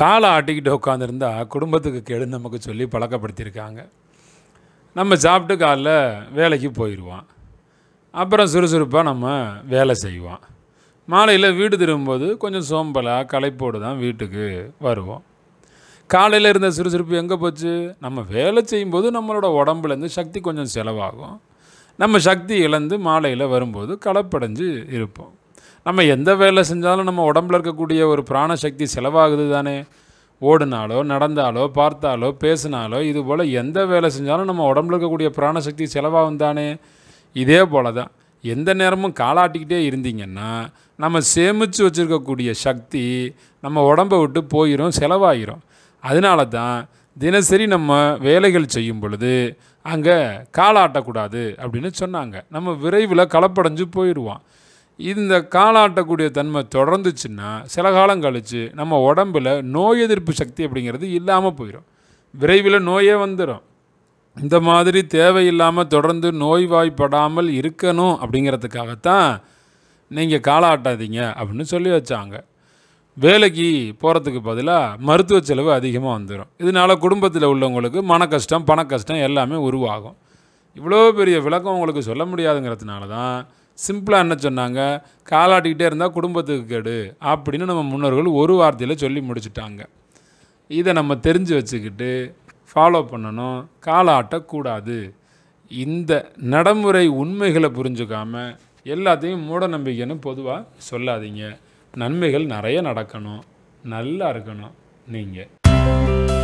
காலை ஆட்டிக்கிட்டு உட்காந்துருந்தா குடும்பத்துக்கு கெடு நமக்கு சொல்லி பழக்கப்படுத்தியிருக்காங்க நம்ம சாப்பிட்டு காலைல வேலைக்கு போயிடுவான் அப்புறம் சுறுசுறுப்பாக நம்ம வேலை செய்வோம் மாலையில் வீடு திரும்பும்போது கொஞ்சம் சோம்பலாக களைப்போடு தான் வீட்டுக்கு வருவோம் காலையில் இருந்த சுறுசுறுப்பு எங்கே போச்சு நம்ம வேலை செய்யும்போது நம்மளோட உடம்புலேருந்து சக்தி கொஞ்சம் செலவாகும் நம்ம சக்தி இழந்து மாலையில் வரும்போது களைப்படைஞ்சு இருப்போம் நம்ம எந்த வேலை செஞ்சாலும் நம்ம உடம்பில் இருக்கக்கூடிய ஒரு பிராணசக்தி செலவாகுது தானே ஓடினாலோ நடந்தாலோ பார்த்தாலோ பேசினாலோ இது போல் எந்த வேலை செஞ்சாலும் நம்ம உடம்பில் இருக்கக்கூடிய பிராணசக்தி செலவாகும் தானே இதே போல் தான் எந்த நேரமும் காலாட்டிக்கிட்டே இருந்தீங்கன்னா நம்ம சேமித்து வச்சுருக்கக்கூடிய சக்தி நம்ம உடம்பை விட்டு போயிடும் செலவாகிரும் அதனால தான் தினசரி நம்ம வேலைகள் செய்யும் பொழுது அங்கே காலாட்டக்கூடாது அப்படின்னு சொன்னாங்க நம்ம விரைவில் களப்படைஞ்சு போயிடுவோம் இந்த காலாட்டக்கூடிய தன்மை தொடர்ந்துச்சுன்னா சில காலம் கழித்து நம்ம உடம்பில் நோய் எதிர்ப்பு சக்தி அப்படிங்கிறது இல்லாமல் போயிடும் விரைவில் நோயே வந்துடும் இந்த மாதிரி தேவையில்லாமல் தொடர்ந்து நோய்வாய்ப்படாமல் இருக்கணும் அப்படிங்கிறதுக்காகத்தான் நீங்கள் காலாட்டாதீங்க அப்படின்னு சொல்லி வச்சாங்க வேலைக்கு போகிறதுக்கு பதிலாக மருத்துவ செலவு அதிகமாக வந்துடும் இதனால் குடும்பத்தில் உள்ளவங்களுக்கு மன கஷ்டம் பண கஷ்டம் எல்லாமே உருவாகும் இவ்வளோ பெரிய விளக்கம் உங்களுக்கு சொல்ல முடியாதுங்கிறதுனால தான் சிம்பிளாக என்ன சொன்னாங்க காலாட்டிக்கிட்டே இருந்தால் குடும்பத்துக்கு கெடு அப்படின்னு நம்ம முன்னோர்கள் ஒரு வார்த்தையில் சொல்லி முடிச்சுட்டாங்க இதை நம்ம தெரிஞ்சு வச்சுக்கிட்டு ஃபாலோ பண்ணணும் காலாட்டக்கூடாது இந்த நடைமுறை உண்மைகளை புரிஞ்சுக்காமல் எல்லாத்தையும் மூட நம்பிக்கைன்னு பொதுவாக சொல்லாதீங்க நன்மைகள் நிறைய நடக்கணும் நல்லா இருக்கணும் நீங்கள்